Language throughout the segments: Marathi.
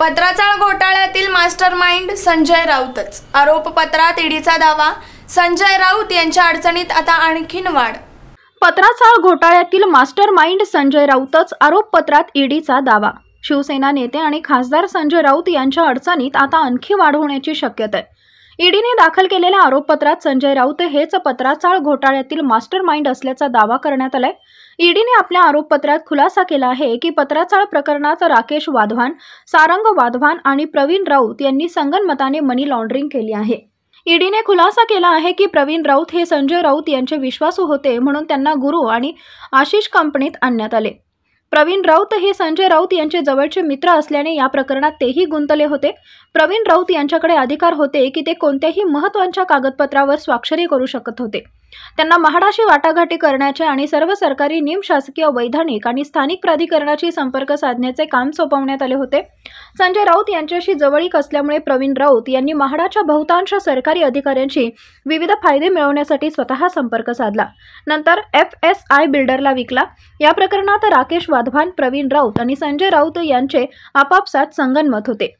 पत्राचाळ घोटाळ्यातील मास्टर माइंड संजय राऊतच आरोपपत्रात ईडीचा दावा संजय राऊत यांच्या अडचणीत आता आणखीन वाढ पत्राचाळ घोटाळ्यातील मास्टर माइंड संजय राऊतच आरोपपत्रात ईडीचा दावा शिवसेना नेते आणि खासदार संजय राऊत यांच्या अडचणीत आता आणखी वाढ होण्याची शक्यता आहे ईडीने दाखल केलेल्या आरोपपत्रात संजय राऊत हेच पत्राचाळ घोटाळ्यातील मास्टर माइंड असल्याचा दावा करण्यात आलाय ईडीने आपल्या आरोपपत्रात खुलासा केला आहे की पत्राचाळ प्रकरणात राकेश वाधवान सारंग वाधवान आणि प्रवीण राऊत यांनी संगनमताने मनी लॉन्ड्रिंग केली आहे ईडीने खुलासा केला आहे की प्रवीण राऊत हे संजय राऊत यांचे विश्वासू होते म्हणून त्यांना गुरु आणि आशिष कंपनीत आणण्यात आले प्रवीण राऊत हे संजय राऊत यांचे जवळचे मित्र असल्याने या प्रकरणात तेही गुंतले होते प्रवीण राऊत यांच्याकडे अधिकार होते की ते कोणत्याही महत्त्वाच्या कागदपत्रावर स्वाक्षरी करू शकत होते त्यांना महाडाशी वाटाघाटी करण्याचे आणि सर्व सरकारी निमशासकीय वैधानिक आणि स्थानिक प्राधिकरणाशी संपर्क साधण्याचे काम सोपवण्यात आले होते संजय राऊत यांच्याशी जवळीक असल्यामुळे प्रवीण राऊत यांनी महाडाच्या बहुतांश सरकारी अधिकाऱ्यांशी विविध फायदे मिळवण्यासाठी स्वतः संपर्क साधला नंतर एफ एस आय बिल्डरला विकला या प्रकरणात राकेश वाधवान प्रवीण राऊत आणि संजय राऊत यांचे आपापसात संगनमत होते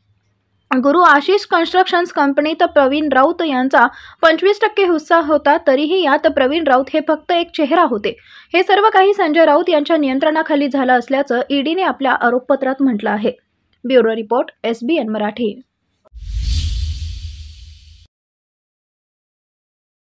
गुरु आशिष कन्स्ट्रक्शन्स कंपनीत प्रवीण राऊत यांचा पंचवीस टक्के हिस्सा होता तरीही यात प्रवीण राऊत हे फक्त एक चेहरा होते हे सर्व काही संजय राऊत यांच्या नियंत्रणाखाली झालं असल्याचं ईडीने e आपल्या आरोपपत्रात म्हटलं आहे ब्युरो रिपोर्ट एसबीएन मराठी